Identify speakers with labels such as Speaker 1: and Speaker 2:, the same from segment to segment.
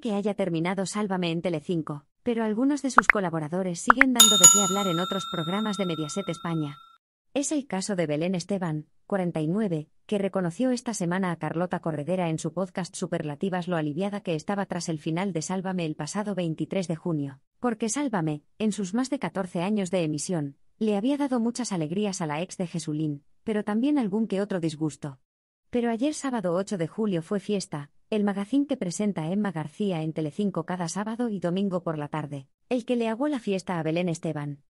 Speaker 1: que haya terminado Sálvame en Telecinco, pero algunos de sus colaboradores siguen dando de qué hablar en otros programas de Mediaset España. Es el caso de Belén Esteban, 49, que reconoció esta semana a Carlota Corredera en su podcast Superlativas lo aliviada que estaba tras el final de Sálvame el pasado 23 de junio, porque Sálvame, en sus más de 14 años de emisión, le había dado muchas alegrías a la ex de Jesulín, pero también algún que otro disgusto. Pero ayer sábado 8 de julio fue fiesta, el magazín que presenta Emma García en Telecinco cada sábado y domingo por la tarde, el que le aguó la fiesta a Belén Esteban.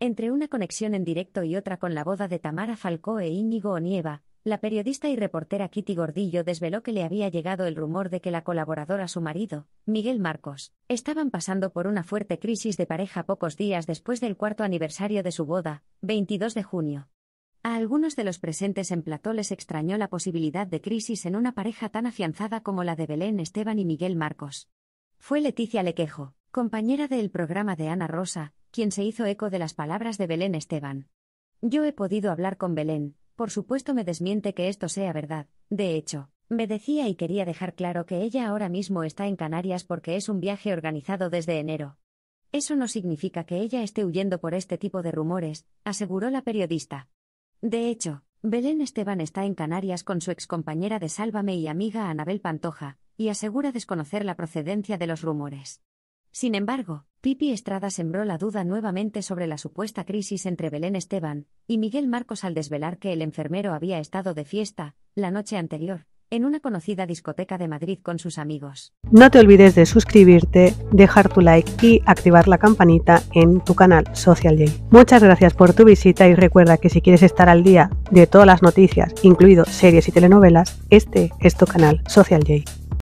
Speaker 1: Entre una conexión en directo y otra con la boda de Tamara Falcó e Íñigo Onieva, la periodista y reportera Kitty Gordillo desveló que le había llegado el rumor de que la colaboradora su marido, Miguel Marcos, estaban pasando por una fuerte crisis de pareja pocos días después del cuarto aniversario de su boda, 22 de junio. A algunos de los presentes en plató les extrañó la posibilidad de crisis en una pareja tan afianzada como la de Belén Esteban y Miguel Marcos. Fue Leticia Lequejo, compañera del programa de Ana Rosa, quien se hizo eco de las palabras de Belén Esteban. Yo he podido hablar con Belén, por supuesto me desmiente que esto sea verdad, de hecho, me decía y quería dejar claro que ella ahora mismo está en Canarias porque es un viaje organizado desde enero. Eso no significa que ella esté huyendo por este tipo de rumores, aseguró la periodista. De hecho, Belén Esteban está en Canarias con su excompañera de Sálvame y amiga Anabel Pantoja, y asegura desconocer la procedencia de los rumores. Sin embargo, Pipi Estrada sembró la duda nuevamente sobre la supuesta crisis entre Belén Esteban y Miguel Marcos al desvelar que el enfermero había estado de fiesta la noche anterior, en una conocida discoteca de Madrid con sus amigos.
Speaker 2: No te olvides de suscribirte, dejar tu like y activar la campanita en tu canal Social J. Muchas gracias por tu visita y recuerda que si quieres estar al día de todas las noticias, incluido series y telenovelas, este es tu canal Social J.